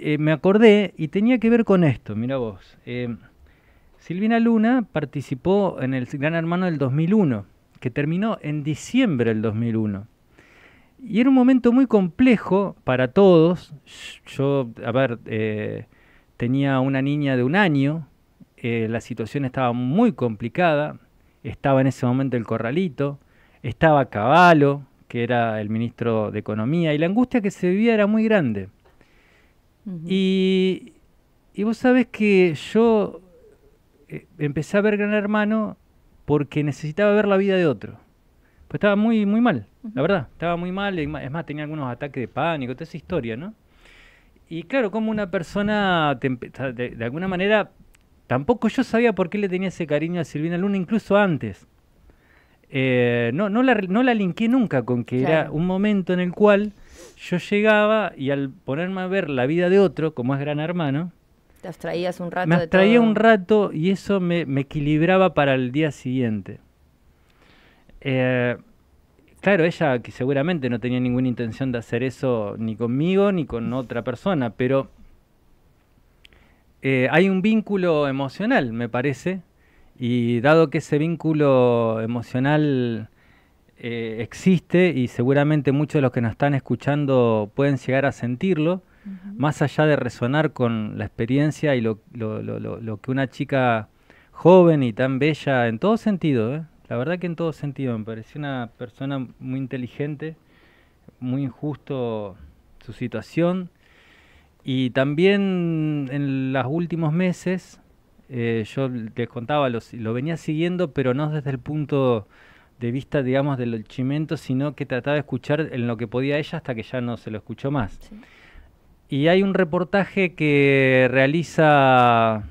Eh, me acordé y tenía que ver con esto, mira vos. Eh, Silvina Luna participó en el Gran Hermano del 2001, que terminó en diciembre del 2001. Y era un momento muy complejo para todos. Yo, a ver, eh, tenía una niña de un año, la situación estaba muy complicada, estaba en ese momento el corralito, estaba Caballo, que era el ministro de Economía, y la angustia que se vivía era muy grande y, vos sabés que yo eh, empecé a ver Gran Hermano porque necesitaba ver la vida de otro. Pues estaba muy, muy mal, la verdad. Estaba muy mal, es más, tenía algunos ataques de pánico, toda esa historia, ¿no? Y claro, como una persona, de, alguna manera, tampoco yo sabía por qué le tenía ese cariño a Silvina Luna, incluso antes. Eh, no, no, la, linqué nunca con que era un momento en el cual yo llegaba y al ponerme a ver la vida de otro, como es Gran Hermano, te abstraías un rato. Me abstraía un rato y eso me, equilibraba para el día siguiente. Eh, claro, ella que seguramente no tenía ninguna intención de hacer eso ni conmigo ni con otra persona, pero eh, hay un vínculo emocional, me parece, y dado que ese vínculo emocional eh, existe y seguramente muchos de los que nos están escuchando pueden llegar a sentirlo, más allá de resonar con la experiencia y lo, lo, que una chica joven y tan bella, en todo sentido, ¿eh? la verdad que en todo sentido, me pareció una persona muy inteligente, muy injusto su situación y también en los últimos meses, eh, yo les contaba, los, lo venía siguiendo, pero no desde el punto de vista, digamos, del chimento, sino que trataba de escuchar en lo que podía ella hasta que ya no se lo escuchó más. Y hay un reportaje que realiza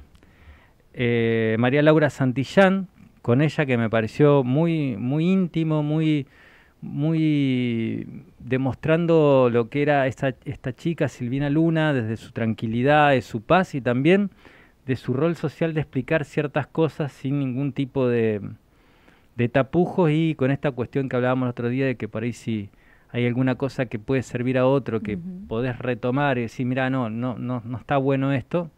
eh, María Laura Santillán con ella que me pareció muy, muy íntimo, muy, muy demostrando lo que era esta, esta chica Silvina Luna desde su tranquilidad, de su paz y también de su rol social de explicar ciertas cosas sin ningún tipo de, de tapujos y con esta cuestión que hablábamos el otro día de que por ahí si hay alguna cosa que puede servir a otro, que podés retomar y decir, mira, no, no, no, no está bueno esto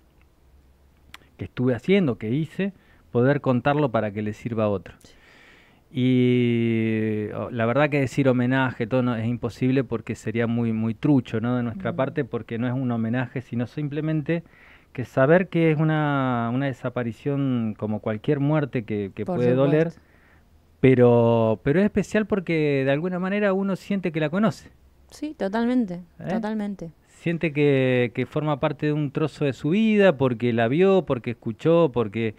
que estuve haciendo, que hice, poder contarlo para que le sirva a otro. Y oh, la verdad que decir homenaje, todo es imposible porque sería muy, muy trucho ¿no? de nuestra parte, porque no es un homenaje, sino simplemente que saber que es una, desaparición como cualquier muerte que, puede doler pero, pero es especial porque de alguna manera uno siente que la conoce. Sí, totalmente, ¿Eh? totalmente. Siente que, que, forma parte de un trozo de su vida porque la vio, porque escuchó, porque...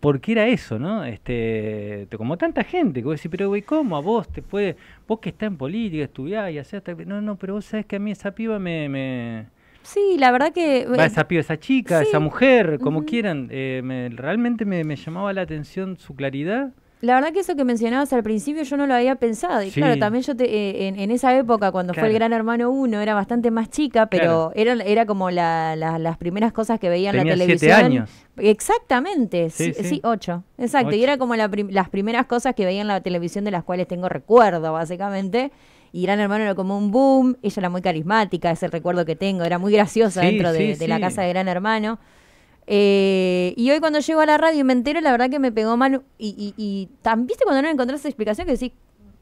Porque era eso, ¿no? Este, como tanta gente, que vos decís, pero güey, ¿cómo a vos te puede, vos que estás en política, estudiás y hacés, no, no, pero vos sabés que a mí esa piba me Sí, la verdad que... esa esa chica, esa mujer, como quieran. Eh, realmente me, llamaba la atención su claridad. La verdad que eso que mencionabas al principio yo no lo había pensado. Y claro, también yo te, eh, en, esa época, cuando fue el Gran Hermano 1, era bastante más chica, pero eran era, como la, las primeras cosas que veía en la televisión. Siete años. Exactamente, sí, sí, ocho. Exacto, y era como las primeras cosas que veía en la televisión de las cuales tengo recuerdo, básicamente. Y Gran Hermano era como un boom, ella era muy carismática, es el recuerdo que tengo, era muy graciosa dentro de, la casa de Gran Hermano. Eh, y hoy cuando llego a la radio y me entero, la verdad que me pegó mal. Y, y, también, viste, cuando no encontré esa explicación, que decís,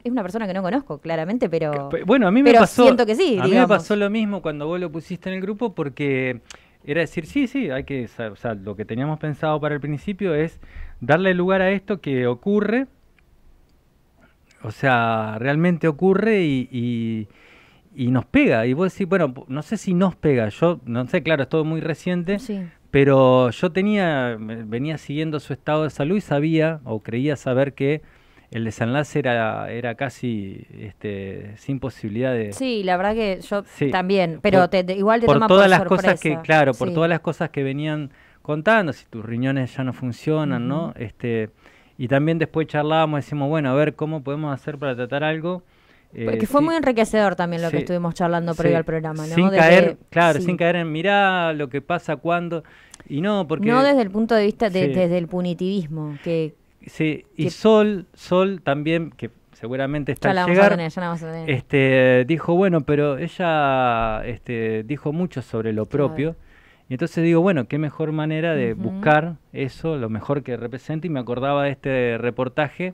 es una persona que no conozco, claramente, pero. Bueno, a mí me pero Siento que sí. A mí me pasó lo mismo cuando vos lo pusiste en el grupo, porque era decir, sí, sí, hay que. O sea, lo que teníamos pensado para el principio es darle lugar a esto que ocurre o sea, realmente ocurre y, nos pega. Y vos decís, bueno, no sé si nos pega. Yo, no sé, claro, es todo muy reciente. Pero yo tenía, venía siguiendo su estado de salud y sabía o creía saber que el desenlace era, era casi este, sin posibilidad de... Sí, la verdad que yo también, pero te, igual te por todas las cosas que, claro, por todas las cosas que venían contando, si tus riñones ya no funcionan, ¿no? Este, y también después charlábamos, decimos, bueno, a ver cómo podemos hacer para tratar algo. Eh, porque fue muy enriquecedor también lo que estuvimos charlando previo al programa, Sin caer, claro, sin caer en mirar lo que pasa cuando y no porque no desde el punto de vista de, desde el punitivismo que sí y Sol Sol también que seguramente está al llegar tener, este dijo bueno pero ella este dijo mucho sobre lo propio y entonces digo, bueno, qué mejor manera de buscar eso, lo mejor que representa, y me acordaba de este reportaje,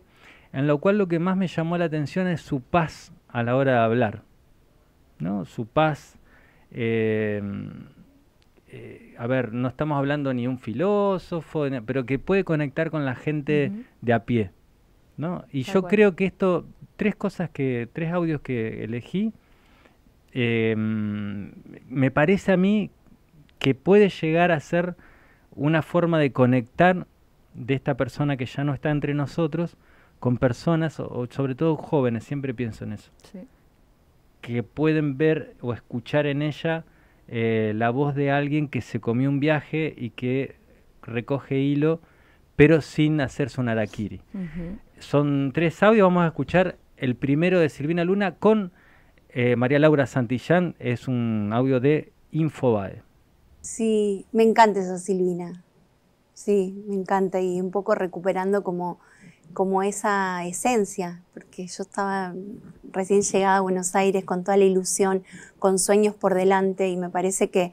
en lo cual lo que más me llamó la atención es su paz a la hora de hablar, ¿no? Su paz, eh, eh, a ver, no estamos hablando ni un filósofo, pero que puede conectar con la gente de a pie, ¿no? Y yo creo que esto, tres cosas que, tres audios que elegí, eh, me parece a mí que puede llegar a ser una forma de conectar de esta persona que ya no está entre nosotros con personas, o, sobre todo jóvenes, siempre pienso en eso, que pueden ver o escuchar en ella eh, la voz de alguien que se comió un viaje y que recoge hilo, pero sin hacerse un a Son tres audios, vamos a escuchar el primero de Silvina Luna con eh, María Laura Santillán, es un audio de Infobae. Sí, me encanta esa Silvina. Sí, me encanta y un poco recuperando como, como esa esencia, porque yo estaba recién llegada a Buenos Aires con toda la ilusión, con sueños por delante y me parece que,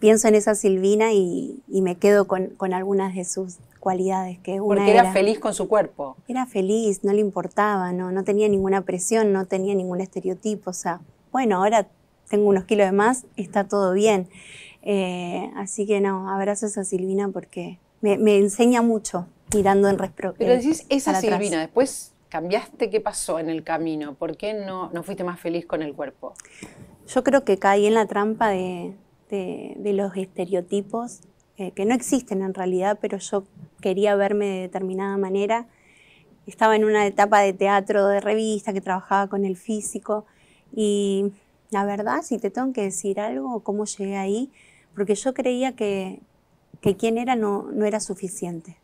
pienso en esa Silvina y, me quedo con, algunas de sus cualidades que una Porque era, feliz con su cuerpo. Era feliz, no le importaba, no, no tenía ninguna presión, no tenía ningún estereotipo, o sea, bueno, ahora tengo unos kilos de más, está todo bien. Eh, así que no, abrazos a Silvina porque me, enseña mucho mirando en respiro. Pero decís, esa Silvina, después cambiaste, ¿qué pasó en el camino? ¿Por qué no, no fuiste más feliz con el cuerpo? Yo creo que caí en la trampa de, los estereotipos eh, que no existen en realidad, pero yo quería verme de determinada manera. Estaba en una etapa de teatro, de revista, que trabajaba con el físico y la verdad, si te tengo que decir algo, cómo llegué ahí, porque yo creía que, que quien era no, no era suficiente.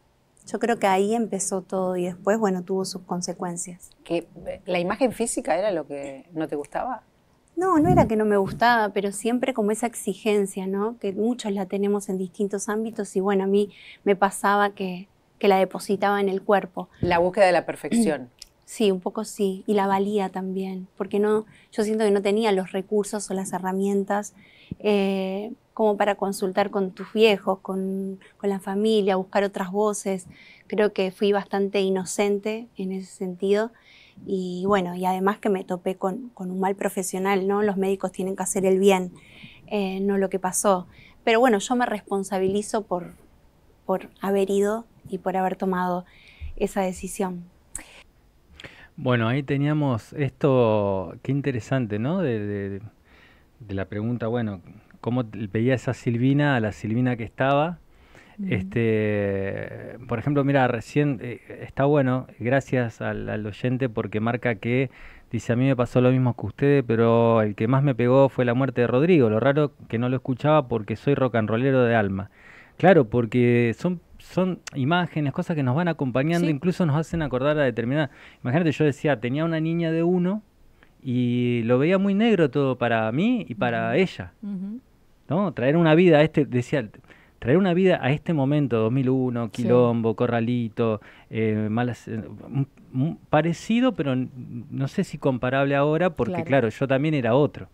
Yo creo que ahí empezó todo y después, bueno, tuvo sus consecuencias. ¿Que eh, la imagen física era lo que no te gustaba? No, no era que no me gustaba, pero siempre como esa exigencia, ¿no? Que muchos la tenemos en distintos ámbitos y bueno, a mí me pasaba que, que la depositaba en el cuerpo. La búsqueda de la perfección. Sí, un poco sí, y la valía también, porque no, yo siento que no tenía los recursos o las herramientas eh, como para consultar con tus viejos, con, la familia, buscar otras voces. Creo que fui bastante inocente en ese sentido. Y bueno, y además que me topé con, un mal profesional, ¿no? Los médicos tienen que hacer el bien, eh, no lo que pasó. Pero bueno, yo me responsabilizo por, por haber ido y por haber tomado esa decisión. Bueno, ahí teníamos esto, qué interesante, ¿no? de la pregunta, bueno, cómo veía esa Silvina a la Silvina que estaba. Mm. Este, por ejemplo, mira, recién eh, está bueno, gracias al, oyente porque marca que Dice, a mí me pasó lo mismo que ustedes, pero el que más me pegó fue la muerte de Rodrigo. Lo raro que no lo escuchaba porque soy rock and rollero de alma. Claro, porque son, son imágenes, cosas que nos van acompañando, incluso nos hacen acordar a determinada... Imagínate, yo decía, tenía una niña de uno y lo veía muy negro todo para mí y para ella. ¿no? Traer una vida a este, decía, traer una vida a este momento, 2001, Quilombo, Corralito, eh, eh, parecido, pero no sé si comparable ahora, porque claro. yo también era otro.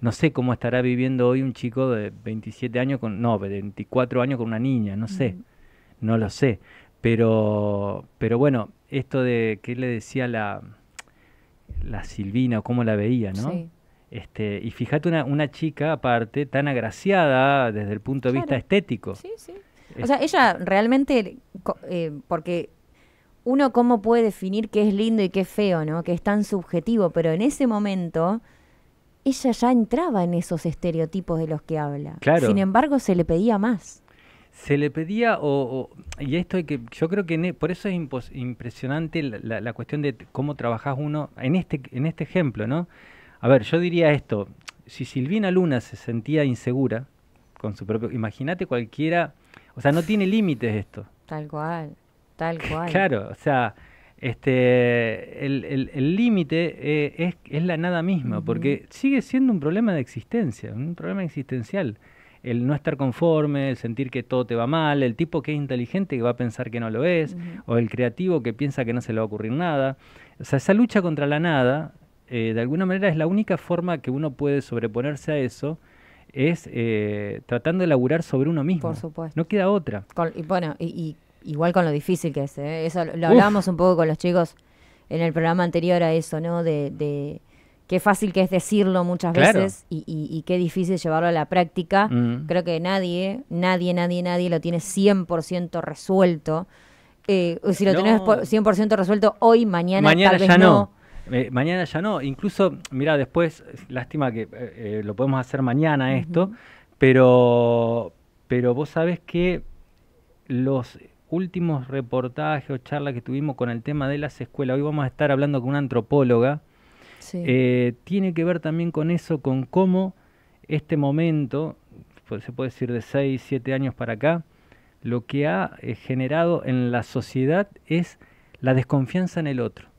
No sé cómo estará viviendo hoy un chico de 27 años con, no, 24 años con una niña, no sé, mm. no lo sé. Pero, pero bueno, esto de que le decía la, la Silvina, o cómo la veía, ¿no? Este, y fíjate una, chica aparte tan agraciada desde el punto de vista estético. Sí, sí. o sea, ella realmente, eh, porque uno cómo puede definir qué es lindo y qué es feo, ¿no? Que es tan subjetivo, pero en ese momento ella ya entraba en esos estereotipos de los que habla. Claro. Sin embargo, se le pedía más. Se le pedía, o, y esto es que, yo creo que e, por eso es impresionante la, cuestión de cómo trabajas uno en este, en este ejemplo, ¿no? A ver, yo diría esto, si Silvina Luna se sentía insegura con su propio... Imagínate cualquiera, o sea, no tiene límites esto. Tal cual, tal cual. claro, o sea, este, el límite eh, es, es, la nada misma, porque sigue siendo un problema de existencia, un problema existencial. El no estar conforme, el sentir que todo te va mal, el tipo que es inteligente que va a pensar que no lo es, o el creativo que piensa que no se le va a ocurrir nada. O sea, esa lucha contra la nada eh, de alguna manera es la única forma que uno puede sobreponerse a eso es eh, tratando de laburar sobre uno mismo. Por supuesto. No queda otra. bueno, y, igual con lo difícil que es. ¿eh? Eso lo hablábamos un poco con los chicos en el programa anterior a eso, ¿no? De, qué fácil que es decirlo muchas veces y, qué difícil llevarlo a la práctica. Mm. Creo que nadie, nadie, nadie, nadie lo tiene 100% resuelto. Eh, si lo tenés 100% resuelto hoy, mañana, mañana ya no eh, mañana ya no. Incluso, mira, después, lástima que eh, eh, lo podemos hacer mañana esto, pero, pero vos sabés que los últimos reportajes o charlas que tuvimos con el tema de las escuelas, hoy vamos a estar hablando con una antropóloga, tiene que ver también con eso, con cómo este momento, pues, se puede decir de 6, 7 años para acá, lo que ha generado en la sociedad es la desconfianza en el otro.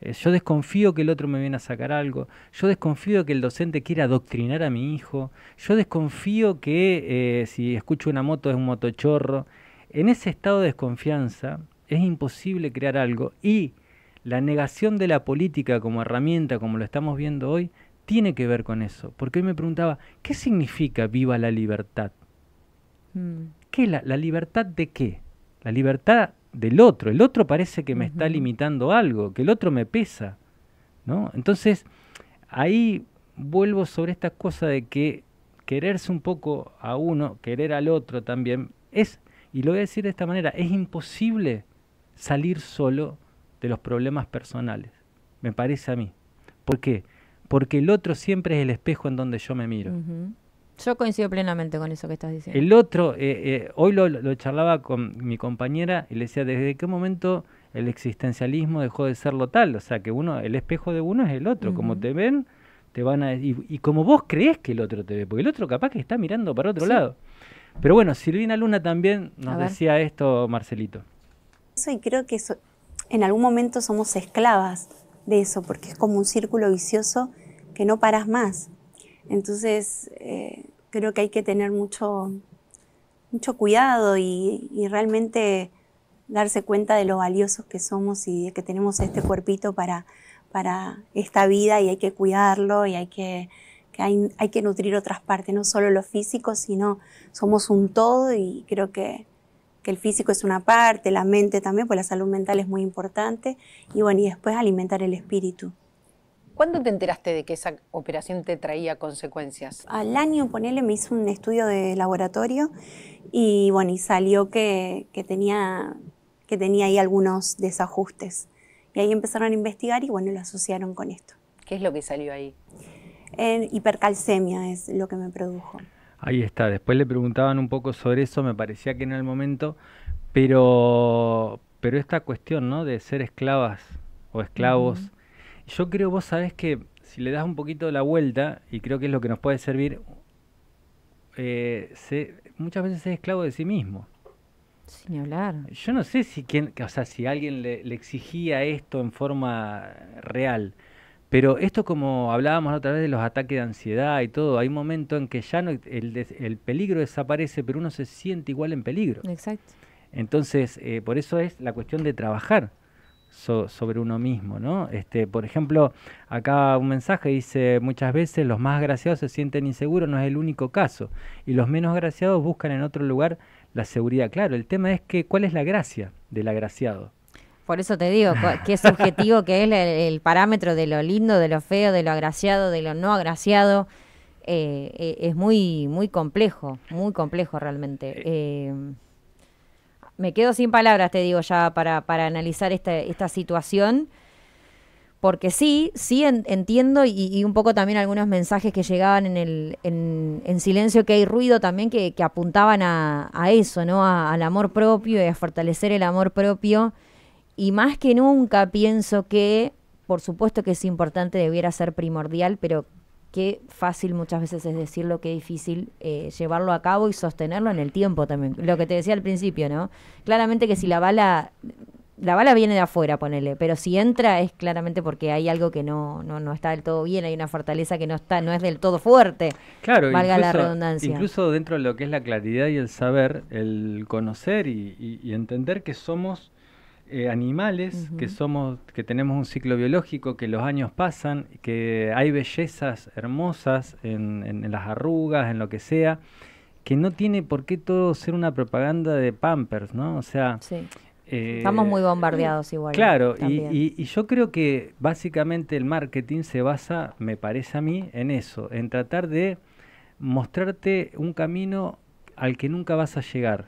Eh, yo desconfío que el otro me viene a sacar algo. Yo desconfío que el docente quiera adoctrinar a mi hijo. Yo desconfío que eh, si escucho una moto es un motochorro. En ese estado de desconfianza es imposible crear algo y la negación de la política como herramienta, como lo estamos viendo hoy, tiene que ver con eso. Porque hoy me preguntaba, ¿qué significa viva la libertad? Mm. ¿Qué es la libertad de qué? La libertad del otro. El otro parece que me está limitando algo, que el otro me pesa. ¿no? Entonces, ahí vuelvo sobre esta cosa de que quererse un poco a uno, querer al otro también, es, y lo voy a decir de esta manera, es imposible salir solo de los problemas personales, me parece a mí. ¿Por qué? Porque el otro siempre es el espejo en donde yo me miro. Yo coincido plenamente con eso que estás diciendo. El otro, eh, eh, hoy lo, charlaba con mi compañera y le decía, ¿desde qué momento el existencialismo dejó de ser lo tal? O sea, que uno, el espejo de uno es el otro, como te ven, te van a... Y, y, como vos crees que el otro te ve, porque el otro capaz que está mirando para otro lado. Pero bueno, Silvina Luna también nos decía esto, Marcelito. Eso y creo que en algún momento somos esclavas de eso, porque es como un círculo vicioso que no paras más. Entonces, eh, creo que hay que tener mucho, mucho cuidado y, realmente darse cuenta de lo valiosos que somos y de que tenemos este cuerpito para, para esta vida y hay que cuidarlo y hay que, que hay, que nutrir otras partes, no solo lo físico, sino somos un todo y creo que, que el físico es una parte, la mente también, pues la salud mental es muy importante y bueno, y después alimentar el espíritu. ¿Cuándo te enteraste de que esa operación te traía consecuencias? Al año, ponele, me hizo un estudio de laboratorio y bueno, y salió que, tenía, que tenía ahí algunos desajustes. Y ahí empezaron a investigar y bueno, lo asociaron con esto. ¿Qué es lo que salió ahí? En hipercalcemia es lo que me produjo. Ahí está, después le preguntaban un poco sobre eso, me parecía que en el momento, pero, pero esta cuestión ¿no? de ser esclavas o esclavos yo creo, vos sabés que si le das un poquito la vuelta, y creo que es lo que nos puede servir, eh, muchas veces es esclavo de sí mismo. Sin hablar. Yo no sé si, quien, o sea, si alguien le, exigía esto en forma real, pero esto como hablábamos otra vez de los ataques de ansiedad y todo, hay un momento en que ya no, el, peligro desaparece, pero uno se siente igual en peligro. Exacto. Entonces, eh, por eso es la cuestión de trabajar sobre uno mismo, ¿no? Este, por ejemplo, acá un mensaje dice, muchas veces los más agraciados se sienten inseguros, no es el único caso, y los menos agraciados buscan en otro lugar la seguridad. Claro, el tema es que, ¿cuál es la gracia del agraciado? Por eso te digo, qué subjetivo que es el, parámetro de lo lindo, de lo feo, de lo agraciado, de lo no agraciado. Eh, eh, es muy, muy complejo, muy complejo realmente. Eh, me quedo sin palabras, te digo ya, para, para analizar esta, esta situación. Porque sí, sí entiendo y, un poco también algunos mensajes que llegaban en, el, en, silencio que hay ruido también que, apuntaban a, eso, ¿no? al amor propio y a fortalecer el amor propio. Y más que nunca pienso que, por supuesto que es importante, debiera ser primordial, pero qué fácil muchas veces es decirlo, qué difícil eh, llevarlo a cabo y sostenerlo en el tiempo también. Lo que te decía al principio, ¿no? Claramente que si la bala la bala viene de afuera, ponele, pero si entra es claramente porque hay algo que no, no, no está del todo bien, hay una fortaleza que no está, no es del todo fuerte. Claro, valga incluso, la redundancia. Incluso dentro de lo que es la claridad y el saber, el conocer y entender que somos eh, animales, que somos, que tenemos un ciclo biológico, que los años pasan, que hay bellezas hermosas en, las arrugas, en lo que sea, que no tiene por qué todo ser una propaganda de Pampers, ¿no? O sea, sí. Eh, estamos muy bombardeados igual. Claro, y, y, yo creo que básicamente el marketing se basa, me parece a mí, en eso, en tratar de mostrarte un camino al que nunca vas a llegar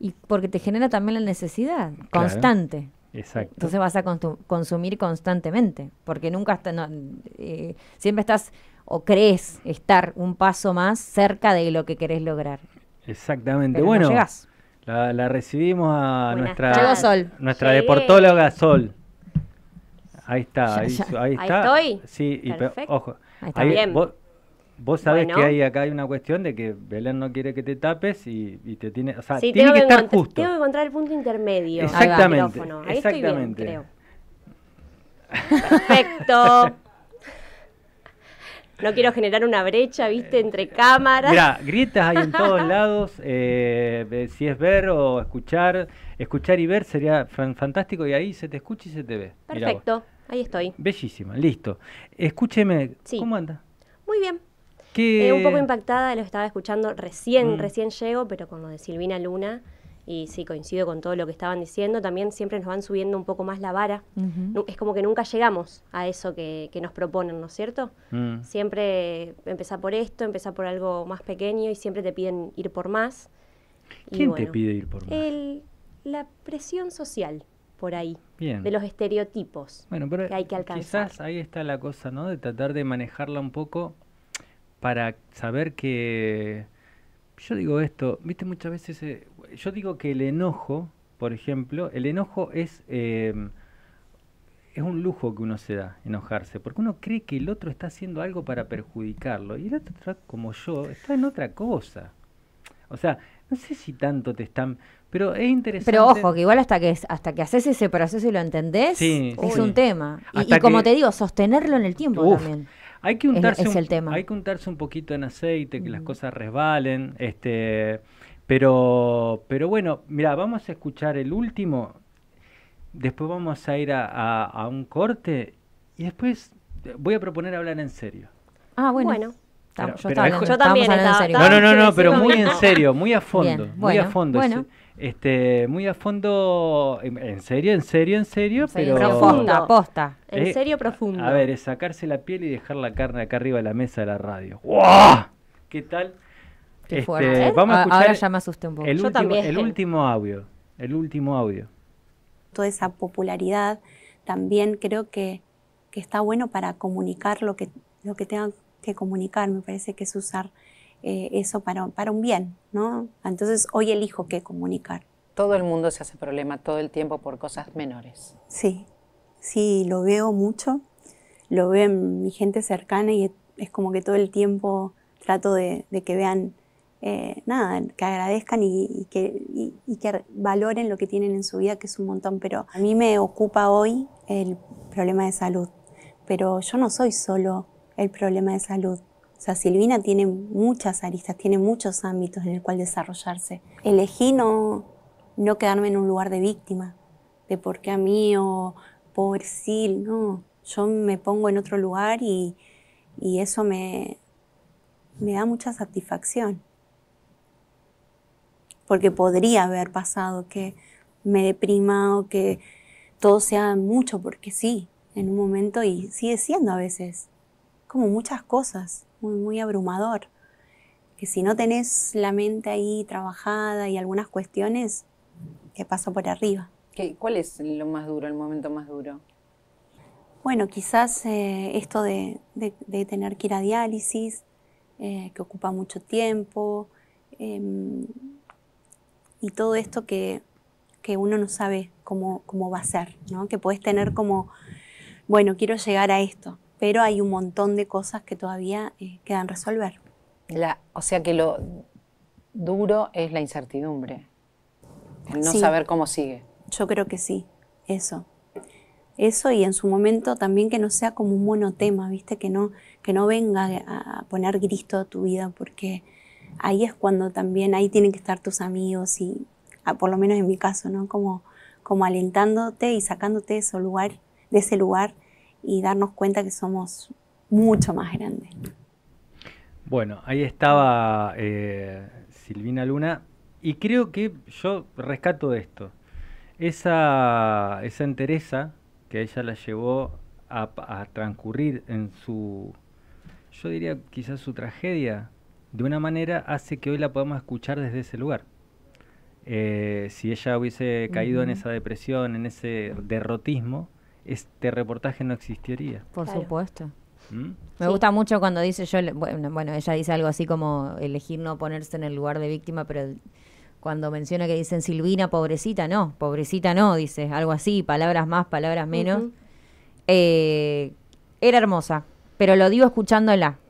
y porque te genera también la necesidad constante. Exacto. Entonces vas a consumir constantemente, porque nunca eh, siempre estás o crees estar un paso más cerca de lo que querés lograr. Exactamente. bueno, la, la, recibimos a nuestra Sol. nuestra deportóloga Sol. Ahí está, ahí, ahí, está. estoy. Sí, Ahí está. Bien. Vos sabés que hay acá hay una cuestión de que Belén no quiere que te tapes y, te tiene, o sea, tiene que, estar justo. Tengo que encontrar el punto intermedio. Exactamente. exactamente. Perfecto. No quiero generar una brecha, viste, entre cámaras. Mira, grietas hay en todos lados. Eh, si es ver o escuchar, escuchar y ver sería fantástico y ahí se te escucha y se te ve. Perfecto, ahí estoy. Bellísima, listo. Escúcheme, ¿cómo anda? Eh, un poco impactada, lo estaba escuchando recién, mm. recién llego, pero con lo de Silvina Luna. Y sí, coincido con todo lo que estaban diciendo. También siempre nos van subiendo un poco más la vara. Es como que nunca llegamos a eso que, nos proponen, ¿no es cierto? Mm. Siempre empezar por esto, empezar por algo más pequeño y siempre te piden ir por más. ¿Quién te pide ir por más? la presión social por ahí, de los estereotipos bueno, pero que hay que alcanzar. Quizás ahí está la cosa, ¿no? De tratar de manejarla un poco para saber que... Yo digo esto, viste muchas veces, eh, yo digo que el enojo, por ejemplo, el enojo es, em, es un lujo que uno se da, enojarse, porque uno cree que el otro está haciendo algo para perjudicarlo, y el otro, como yo, está en otra cosa. O sea, no sé si tanto te están pero es interesante. Pero ojo, que igual hasta que hasta que haces ese proceso y lo entendés, es un tema. Y, como te digo, sostenerlo en el tiempo también. Hay que untarse, un, Hay que un poquito en aceite, que las mm. cosas resbalen. Este, pero, pero bueno, mira, vamos a escuchar el último. Después vamos a ir a, un corte y después voy a proponer hablar en serio. Ah, bueno yo, también No, no, no, no pero muy en serio, muy a fondo. muy a fondo. Este, muy a fondo, en serio, en serio, en serio, pero... Profundo, aposta. En eh, serio, profundo. A ver, es sacarse la piel y dejar la carne acá arriba de la mesa de la radio. ¡Wow! ¿Qué tal? Este, ¿Eh? vamos a escuchar Ahora ya me asusté un poco. El, último, el último audio. El último audio. Toda esa popularidad también creo que, que está bueno para comunicar lo que, lo que tengan que comunicar, me parece que es usar eh, eso para, para un bien, ¿no? Entonces hoy elijo que comunicar. Todo el mundo se hace problema todo el tiempo por cosas menores. Sí, sí, lo veo mucho, lo veo en mi gente cercana y es como que todo el tiempo trato de, que vean, eh, nada, que agradezcan y, que, y que valoren lo que tienen en su vida, que es un montón, pero a mí me ocupa hoy el problema de salud, pero yo no soy solo el problema de salud. O sea, Silvina tiene muchas aristas, tiene muchos ámbitos en el cual desarrollarse. Elegí no, no quedarme en un lugar de víctima, de por qué a mí o por Sil, no. Yo me pongo en otro lugar y, eso me, me da mucha satisfacción. Porque podría haber pasado que me deprima o que todo sea mucho porque sí, en un momento y sigue siendo a veces como muchas cosas, muy, muy abrumador. Que si no tenés la mente ahí trabajada y algunas cuestiones, te pasa por arriba. ¿Cuál es lo más duro, el momento más duro? Bueno, quizás eh, esto de, tener que ir a diálisis, eh, que ocupa mucho tiempo, em, y todo esto que, uno no sabe cómo, va a ser, ¿no? que puedes tener como, bueno, quiero llegar a esto, pero hay un montón de cosas que todavía eh, quedan resolver. o sea que lo duro es la incertidumbre, el no saber cómo sigue. Yo creo que sí, eso. Eso y en su momento también que no sea como un monotema, ¿viste? Que no, que no venga a poner Cristo a tu vida, porque ahí es cuando también, ahí tienen que estar tus amigos y, ah, por lo menos en mi caso, ¿no? Como, como alentándote y sacándote de ese lugar y darnos cuenta que somos mucho más grandes. Bueno, ahí estaba eh, Silvina Luna y creo que yo rescato de esto. Esa, esa entereza que ella la llevó a, transcurrir en su, yo diría quizás su tragedia, de una manera hace que hoy la podamos escuchar desde ese lugar. Eh, si ella hubiese caído en esa depresión, en ese derrotismo, este reportaje no existiría. Por supuesto. ¿Mm? Me gusta mucho cuando dice yo, bueno, ella dice algo así como elegir no ponerse en el lugar de víctima, pero cuando menciona que dicen Silvina, pobrecita, no, pobrecita no, dice algo así, palabras más, palabras menos. Eh, era hermosa, pero lo digo escuchándola,